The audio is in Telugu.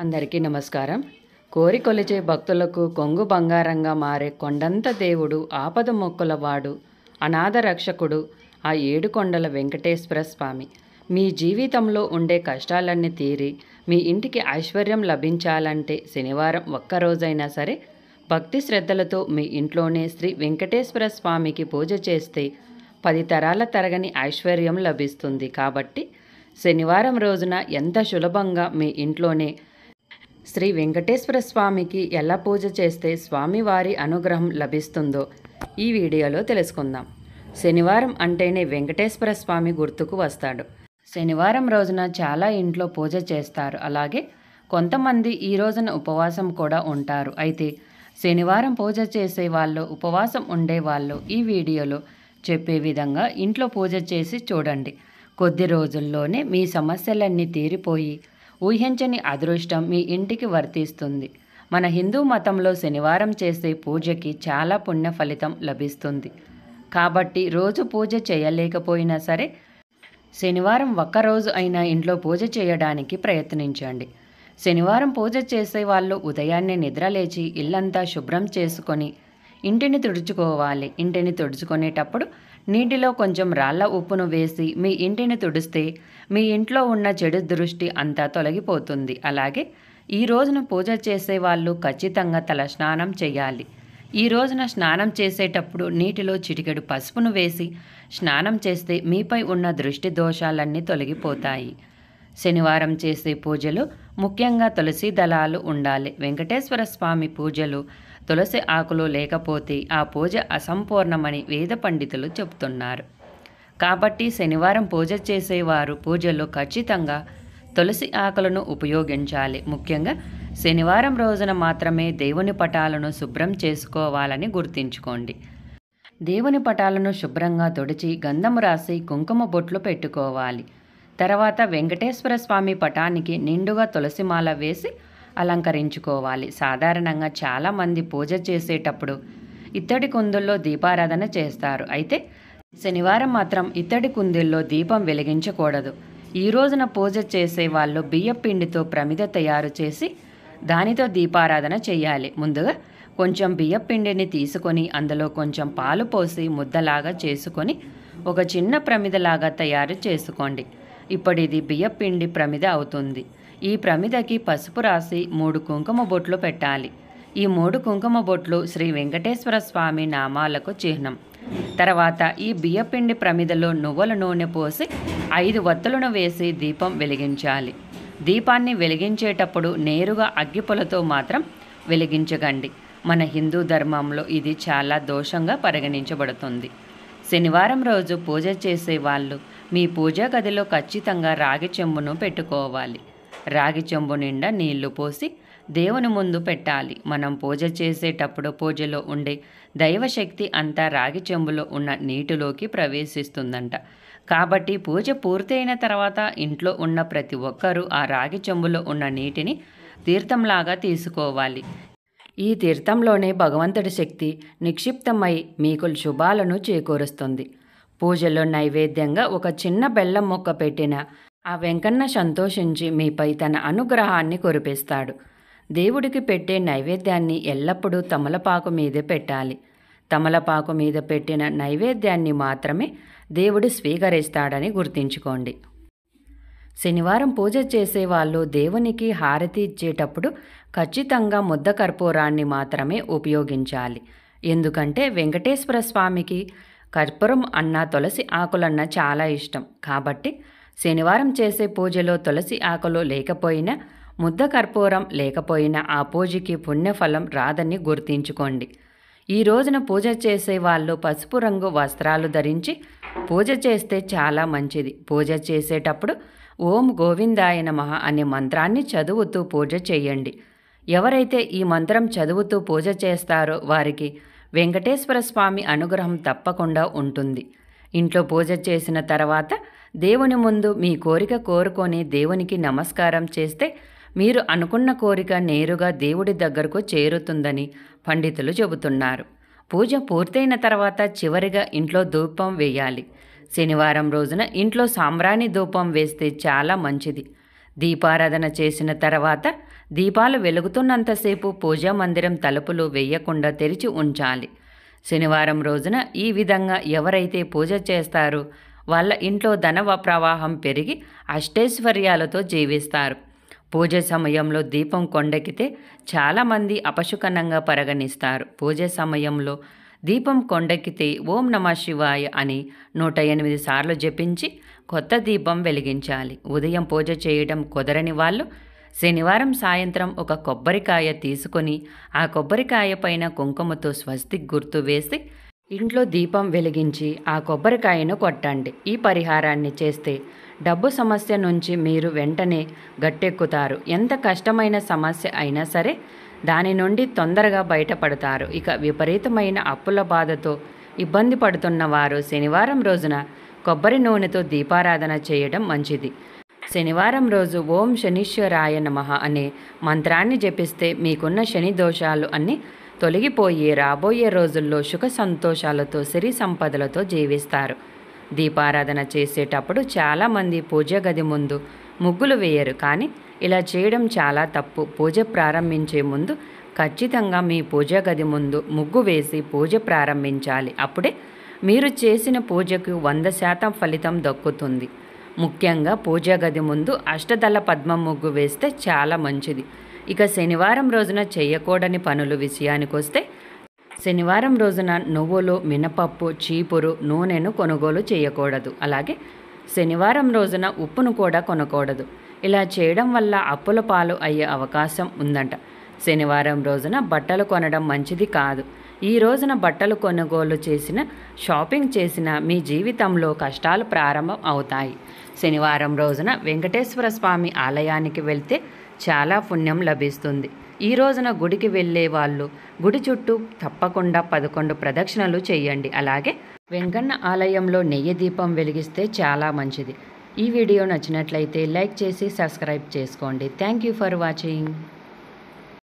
అందరికీ నమస్కారం కోరికొలిచే భక్తులకు కొంగు బంగారంగా మారే కొండంత దేవుడు ఆపద వాడు అనాథ రక్షకుడు ఆ ఏడుకొండల వెంకటేశ్వర స్వామి మీ జీవితంలో ఉండే కష్టాలన్నీ తీరి మీ ఇంటికి ఐశ్వర్యం లభించాలంటే శనివారం ఒక్కరోజైనా సరే భక్తి శ్రద్ధలతో మీ ఇంట్లోనే శ్రీ వెంకటేశ్వర స్వామికి పూజ చేస్తే పది తరాల తరగని ఐశ్వర్యం లభిస్తుంది కాబట్టి శనివారం రోజున ఎంత సులభంగా మీ ఇంట్లోనే శ్రీ వెంకటేశ్వర స్వామికి ఎలా పూజ చేస్తే స్వామివారి అనుగ్రహం లభిస్తుందో ఈ వీడియోలో తెలుసుకుందాం శనివారం అంటేనే వెంకటేశ్వర స్వామి గుర్తుకు వస్తాడు శనివారం రోజున చాలా ఇంట్లో పూజ చేస్తారు అలాగే కొంతమంది ఈ రోజున ఉపవాసం కూడా ఉంటారు అయితే శనివారం పూజ చేసే వాళ్ళు ఉపవాసం ఉండే వాళ్ళు ఈ వీడియోలో చెప్పే విధంగా ఇంట్లో పూజ చేసి చూడండి కొద్ది రోజుల్లోనే మీ సమస్యలన్నీ తీరిపోయి ఊహించని అదృష్టం మీ ఇంటికి వర్తిస్తుంది మన హిందూ మతంలో శనివారం చేసే పూజకి చాలా పుణ్య ఫలితం లభిస్తుంది కాబట్టి రోజు పూజ చేయలేకపోయినా సరే శనివారం ఒక్కరోజు అయినా ఇంట్లో పూజ చేయడానికి ప్రయత్నించండి శనివారం పూజ చేసే వాళ్ళు ఉదయాన్నే నిద్రలేచి ఇల్లంతా శుభ్రం చేసుకొని ఇంటిని తుడుచుకోవాలి ఇంటిని తుడుచుకునేటప్పుడు నీటిలో కొంచెం రాళ్ళ ఉప్పును వేసి మీ ఇంటిని తుడిస్తే మీ ఇంట్లో ఉన్న చెడు దృష్టి అంతా తొలగిపోతుంది అలాగే ఈ రోజున పూజ చేసే వాళ్ళు ఖచ్చితంగా తల స్నానం చేయాలి ఈ రోజున స్నానం చేసేటప్పుడు నీటిలో చిటికెడు పసుపును వేసి స్నానం చేస్తే మీపై ఉన్న దృష్టి దోషాలన్నీ తొలగిపోతాయి శనివారం చేసే పూజలు ముఖ్యంగా తులసి దళాలు ఉండాలి వెంకటేశ్వర స్వామి పూజలు తులసి ఆకులు లేకపోతే ఆ పూజ అసంపూర్ణమని వేద పండితులు చెబుతున్నారు కాబట్టి శనివారం పూజ చేసేవారు పూజలో ఖచ్చితంగా తులసి ఆకులను ఉపయోగించాలి ముఖ్యంగా శనివారం రోజున మాత్రమే దేవుని పటాలను శుభ్రం చేసుకోవాలని గుర్తుంచుకోండి దేవుని పటాలను శుభ్రంగా తుడిచి గంధము రాసి కుంకుమ బొట్లు పెట్టుకోవాలి తర్వాత వెంకటేశ్వర స్వామి పటానికి నిండుగా తులసిమాల వేసి అలంకరించుకోవాలి సాధారణంగా చాలామంది పూజ చేసేటప్పుడు ఇత్తడి కుందుల్లో దీపారాధన చేస్తారు అయితే శనివారం మాత్రం ఇత్తడి కుందుల్లో దీపం వెలిగించకూడదు ఈ రోజున పూజ చేసే వాళ్ళు బియ్యపిండితో ప్రమిద తయారు చేసి దానితో దీపారాధన చేయాలి ముందుగా కొంచెం బియ్యపిండిని తీసుకొని అందులో కొంచెం పాలు పోసి ముద్దలాగా చేసుకొని ఒక చిన్న ప్రమిదలాగా తయారు చేసుకోండి ఇప్పుడు ఇది బియ్యపిండి ప్రమిద అవుతుంది ఈ ప్రమిదకి పసుపు రాసి మూడు కుంకుమ బొట్లు పెట్టాలి ఈ మూడు కుంకుమ బొట్లు శ్రీ వెంకటేశ్వర స్వామి నామాలకు చిహ్నం తర్వాత ఈ బియ్యపిండి ప్రమిదలో నువ్వుల నూనె పోసి ఐదు వత్తులను వేసి దీపం వెలిగించాలి దీపాన్ని వెలిగించేటప్పుడు నేరుగా అగ్గిపులతో మాత్రం వెలిగించకండి మన హిందూ ధర్మంలో ఇది చాలా దోషంగా పరిగణించబడుతుంది శనివారం రోజు పూజ చేసే వాళ్ళు మీ పూజా గదిలో ఖచ్చితంగా రాగి చెంబును పెట్టుకోవాలి రాగి చెంబు నిండా నీళ్లు పోసి దేవుని ముందు పెట్టాలి మనం పూజ చేసేటప్పుడు పూజలో ఉండే దైవశక్తి అంతా రాగి చెంబులో ఉన్న నీటిలోకి ప్రవేశిస్తుందంట కాబట్టి పూజ పూర్తయిన తర్వాత ఇంట్లో ఉన్న ప్రతి ఒక్కరూ ఆ రాగి చెంబులో ఉన్న నీటిని తీర్థంలాగా తీసుకోవాలి ఈ తీర్థంలోనే భగవంతుడి శక్తి నిక్షిప్తమై మీకు శుభాలను చేకూరుస్తుంది పూజలో నైవేద్యంగా ఒక చిన్న బెల్లం మొక్క పెట్టిన ఆ వెంకన్న సంతోషించి మీపై తన అనుగ్రహాన్ని కురిపిస్తాడు దేవుడికి పెట్టే నైవేద్యాన్ని ఎల్లప్పుడూ తమలపాకు మీదే పెట్టాలి తమలపాకు మీద పెట్టిన నైవేద్యాన్ని మాత్రమే దేవుడు స్వీకరిస్తాడని గుర్తుంచుకోండి శనివారం పూజ చేసేవాళ్ళు దేవునికి హారతి ఇచ్చేటప్పుడు ఖచ్చితంగా ముద్ద కర్పూరాన్ని మాత్రమే ఉపయోగించాలి ఎందుకంటే వెంకటేశ్వర స్వామికి కర్పూరం అన్న తులసి ఆకులన్న చాలా ఇష్టం కాబట్టి శనివారం చేసే పూజలో తులసి ఆకులు లేకపోయినా ముద్ద కర్పూరం లేకపోయినా ఆ పూజకి పుణ్యఫలం రాదని గుర్తించుకోండి ఈ రోజున పూజ చేసే వాళ్ళు పసుపు రంగు వస్త్రాలు ధరించి పూజ చేస్తే చాలా మంచిది పూజ చేసేటప్పుడు ఓం గోవిందాయ నమ అనే మంత్రాన్ని చదువుతూ పూజ చేయండి ఎవరైతే ఈ మంత్రం చదువుతూ పూజ చేస్తారో వారికి వెంకటేశ్వర స్వామి అనుగ్రహం తప్పకుండా ఉంటుంది ఇంట్లో పూజ చేసిన తర్వాత దేవుని ముందు మీ కోరిక కోరుకొని దేవునికి నమస్కారం చేస్తే మీరు అనుకున్న కోరిక నేరుగా దేవుడి దగ్గరకు చేరుతుందని పండితులు చెబుతున్నారు పూజ పూర్తయిన తర్వాత చివరిగా ఇంట్లో ధూపం వేయాలి శనివారం రోజున ఇంట్లో సాంబ్రాణి ధూపం వేస్తే చాలా మంచిది దీపారాధన చేసిన తర్వాత దీపాలు వెలుగుతున్నంతసేపు పూజా మందిరం తలుపులు వేయకుండా తెరిచి ఉంచాలి శనివారం రోజున ఈ విధంగా ఎవరైతే పూజ చేస్తారో వాళ్ళ ఇంట్లో ధనవ ప్రవాహం పెరిగి అష్టైశ్వర్యాలతో జీవిస్తారు పూజ సమయంలో దీపం కొండెక్కితే చాలామంది అపశుకనంగా పరిగణిస్తారు పూజ సమయంలో దీపం కొండెక్కితే ఓం నమ శివాయ అని నూట ఎనిమిది సార్లు జపించి కొత్త దీపం వెలిగించాలి ఉదయం పూజ చేయడం కుదరని వాళ్ళు శనివారం సాయంత్రం ఒక కొబ్బరికాయ తీసుకొని ఆ కొబ్బరికాయ పైన కుంకుమతో స్వస్తి గుర్తు వేసి ఇంట్లో దీపం వెలిగించి ఆ కొబ్బరికాయను కొట్టండి ఈ పరిహారాన్ని చేస్తే డబ్బు సమస్య నుంచి మీరు వెంటనే గట్టెక్కుతారు ఎంత కష్టమైన సమస్య అయినా సరే దాని నుండి తొందరగా బయటపడతారు ఇక విపరీతమైన అప్పుల బాధతో ఇబ్బంది పడుతున్న వారు శనివారం రోజున కొబ్బరి నూనెతో దీపారాధన చేయడం మంచిది శనివారం రోజు ఓం శనీశ్వరాయ నమ అనే మంత్రాన్ని జపిస్తే మీకున్న శని దోషాలు అన్నీ తొలగిపోయి రాబోయే రోజుల్లో సుఖ సంతోషాలతో సిరి సంపదలతో జీవిస్తారు దీపారాధన చేసేటప్పుడు చాలామంది పూజ గది ముందు ముగ్గులు వేయరు కానీ ఇలా చేయడం చాలా తప్పు పూజ ప్రారంభించే ముందు ఖచ్చితంగా మీ పూజ గది ముందు ముగ్గు వేసి పూజ ప్రారంభించాలి అప్పుడే మీరు చేసిన పూజకు వంద శాతం ఫలితం దక్కుతుంది ముఖ్యంగా పూజ గది ముందు అష్టదళ పద్మం ముగ్గు వేస్తే చాలా మంచిది ఇక శనివారం రోజున చేయకూడని పనులు విషయానికి వస్తే శనివారం రోజున నువ్వులు మినపప్పు చీపురు నూనెను కొనుగోలు చేయకూడదు అలాగే శనివారం రోజున ఉప్పును కూడా కొనకూడదు ఇలా చేయడం వల్ల అప్పుల పాలు అయ్యే అవకాశం ఉందంట శనివారం రోజున బట్టలు కొనడం మంచిది కాదు ఈ రోజున బట్టలు కొనుగోలు చేసిన షాపింగ్ చేసిన మీ జీవితంలో కష్టాలు ప్రారంభం అవుతాయి శనివారం రోజున వెంకటేశ్వర స్వామి ఆలయానికి వెళ్తే చాలా పుణ్యం లభిస్తుంది ఈ రోజున గుడికి వెళ్ళే వాళ్ళు గుడి చుట్టూ తప్పకుండా పదకొండు ప్రదక్షిణలు చేయండి అలాగే వెంకన్న ఆలయంలో నెయ్యి దీపం వెలిగిస్తే చాలా మంచిది ఈ వీడియో నచ్చినట్లయితే లైక్ చేసి సబ్స్క్రైబ్ చేసుకోండి థ్యాంక్ యూ ఫర్ వాచింగ్